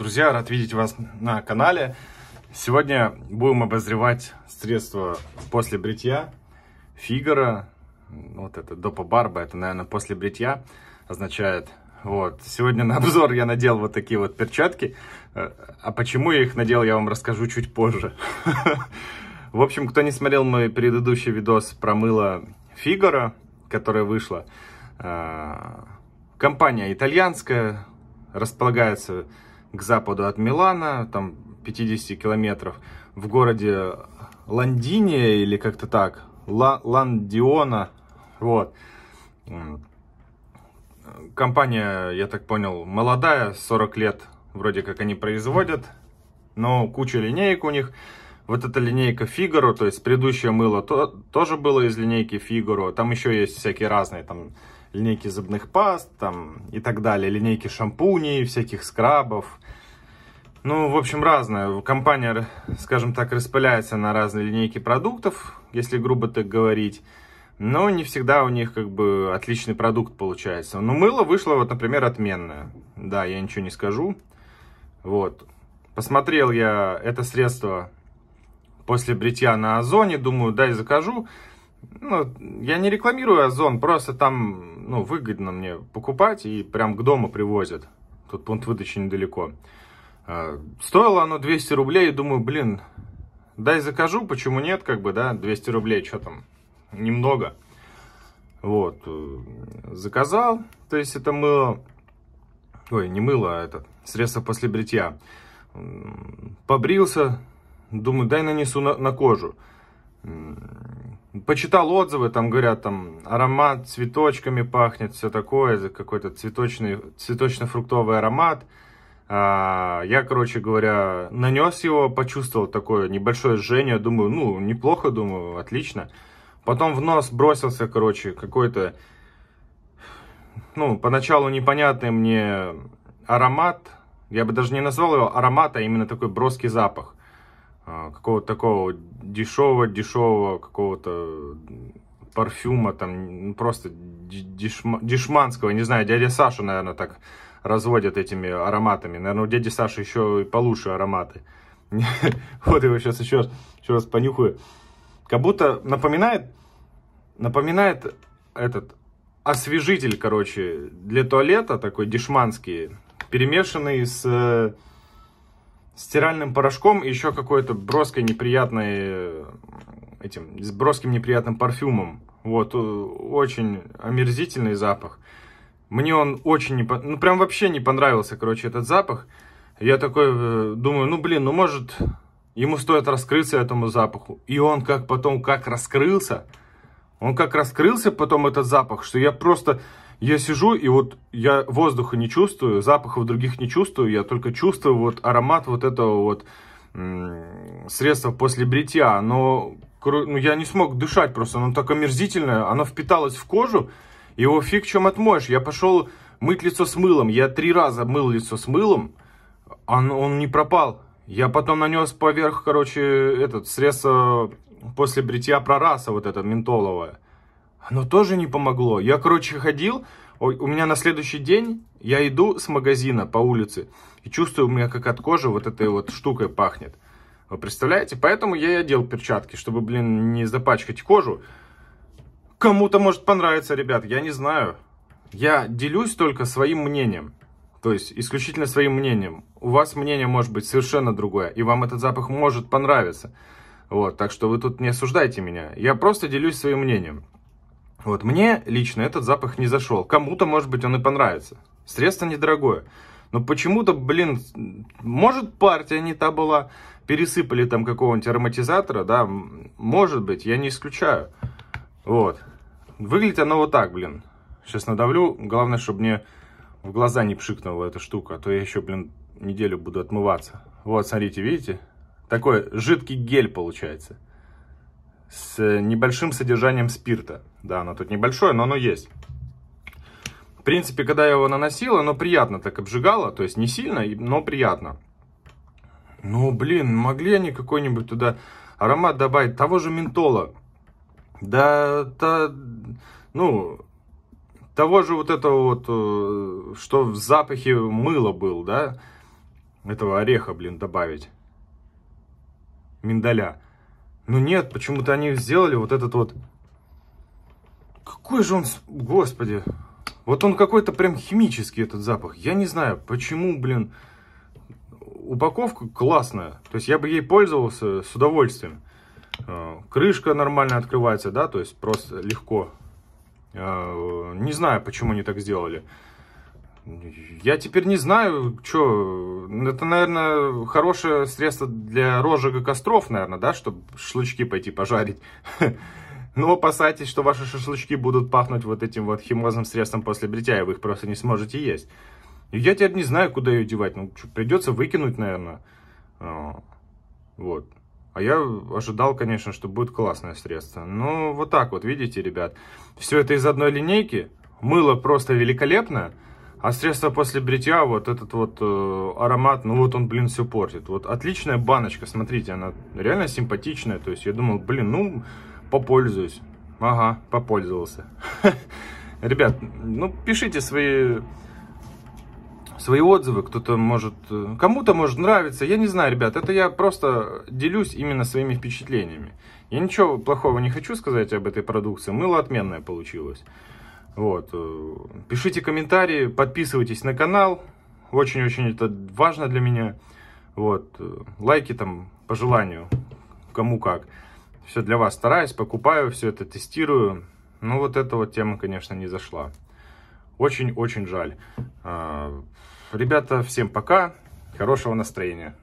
Друзья, рад видеть вас на канале. Сегодня будем обозревать средства после бритья, фигара, вот это допа барба, это, наверное, после бритья означает. Вот, сегодня на обзор я надел вот такие вот перчатки, э, а почему я их надел, я вам расскажу чуть позже. В общем, кто не смотрел мой предыдущий видос про мыло Фигара, которое вышло, э, компания итальянская, располагается к западу от Милана, там 50 километров, в городе Лондиния или как-то так, Ла Ландиона, вот. Компания, я так понял, молодая, 40 лет вроде как они производят, но куча линеек у них. Вот эта линейка Фигаро, то есть предыдущее мыло то, тоже было из линейки Фигаро. Там еще есть всякие разные, там линейки зубных паст там и так далее, линейки шампуней, всяких скрабов. Ну, в общем, разное. Компания, скажем так, распыляется на разные линейки продуктов, если грубо так говорить. Но не всегда у них как бы отличный продукт получается. Но мыло вышло, вот, например, отменное. Да, я ничего не скажу. Вот. Посмотрел я это средство после бритья на Озоне. Думаю, дай закажу ну, я не рекламирую Озон, просто там, ну, выгодно мне покупать и прям к дому привозят. Тут пункт выдачи недалеко. А, стоило оно 200 рублей, и думаю, блин, дай закажу, почему нет, как бы, да, 200 рублей, что там, немного. Вот, э, заказал, то есть это мыло, ой, не мыло, а это средство после бритья. Побрился, думаю, дай нанесу на, на кожу почитал отзывы, там говорят, там аромат цветочками пахнет, все такое, какой-то цветочный, цветочно-фруктовый аромат. А, я, короче говоря, нанес его, почувствовал такое небольшое жжение, думаю, ну, неплохо, думаю, отлично. Потом в нос бросился, короче, какой-то, ну, поначалу непонятный мне аромат, я бы даже не назвал его аромат, а именно такой броский запах а, какого-то такого дешевого-дешевого какого-то э, парфюма, там ну, просто дешма, дешманского, не знаю, дядя Саша, наверное, так разводят этими ароматами. Наверное, у дяди Саши еще и получше ароматы. Вот его сейчас еще раз, еще раз понюхаю. Как будто напоминает, напоминает этот освежитель, короче, для туалета, такой дешманский, перемешанный с э, стиральным порошком и еще какой-то броской неприятной, этим, с броским неприятным парфюмом. Вот, э, очень омерзительный запах. Мне он очень не... Ну, прям вообще не понравился, короче, этот запах. Я такой э, думаю, ну, блин, ну, может, ему стоит раскрыться этому запаху. И он как потом, как раскрылся, он как раскрылся потом этот запах, что я просто я сижу, и вот я воздуха не чувствую, запахов других не чувствую, я только чувствую вот аромат вот этого вот средства после бритья. Но ну, я не смог дышать просто, оно так омерзительное, оно впиталось в кожу, его фиг чем отмоешь. Я пошел мыть лицо с мылом, я три раза мыл лицо с мылом, он, он не пропал. Я потом нанес поверх, короче, этот, средство после бритья прораса вот это ментоловое. Оно тоже не помогло. Я, короче, ходил, у меня на следующий день я иду с магазина по улице и чувствую, у меня как от кожи вот этой вот штукой пахнет. Вы представляете? Поэтому я и одел перчатки, чтобы, блин, не запачкать кожу. Кому-то может понравиться, ребят, я не знаю. Я делюсь только своим мнением. То есть исключительно своим мнением. У вас мнение может быть совершенно другое, и вам этот запах может понравиться. Вот, так что вы тут не осуждайте меня. Я просто делюсь своим мнением. Вот мне лично этот запах не зашел. Кому-то, может быть, он и понравится. Средство недорогое. Но почему-то, блин, может партия не та была, пересыпали там какого-нибудь ароматизатора, да, может быть, я не исключаю. Вот. Выглядит оно вот так, блин. Сейчас надавлю, главное, чтобы мне в глаза не пшикнула эта штука, а то я еще, блин, неделю буду отмываться. Вот, смотрите, видите? Такой жидкий гель получается с небольшим содержанием спирта. Да, оно тут небольшое, но оно есть. В принципе, когда я его наносил, оно приятно так обжигало, то есть не сильно, но приятно. Ну, блин, могли они какой-нибудь туда аромат добавить того же ментола, да, то, ну, того же вот этого вот, э, что в запахе мыла был, да, этого ореха, блин, добавить, миндаля. Ну нет, почему-то они сделали вот этот вот... Какой же он... Господи. Вот он какой-то прям химический, этот запах. Я не знаю, почему, блин... Упаковка классная. То есть я бы ей пользовался с удовольствием. Э, крышка нормально открывается, да, то есть просто легко. Э, не знаю, почему они так сделали. Я теперь не знаю, что... Это, наверное, хорошее средство для розжига костров, наверное, да, чтобы шашлычки пойти пожарить. Но ну, опасайтесь, что ваши шашлычки будут пахнуть вот этим вот химозным средством после бритья, и вы их просто не сможете есть. И я теперь не знаю, куда ее девать. Ну, что, придется выкинуть, наверное. А, вот. А я ожидал, конечно, что будет классное средство. Ну, вот так вот, видите, ребят. Все это из одной линейки. Мыло просто великолепное. А средство после бритья, вот этот вот э, аромат, ну вот он, блин, все портит. Вот отличная баночка, смотрите, она реально симпатичная. То есть я думал, блин, ну, попользуюсь. Ага, попользовался. Ребят, ну, пишите свои свои отзывы, кто-то может, э, кому-то может нравиться, я не знаю, ребят, это я просто делюсь именно своими впечатлениями. Я ничего плохого не хочу сказать об этой продукции, мыло отменное получилось. Вот. Э, пишите комментарии, подписывайтесь на канал. Очень-очень это важно для меня. Вот. Э, лайки там по желанию, кому как. Все для вас стараюсь, покупаю, все это тестирую. Ну вот эта вот тема, конечно, не зашла. Очень-очень жаль. А, ребята, всем пока. Хорошего настроения.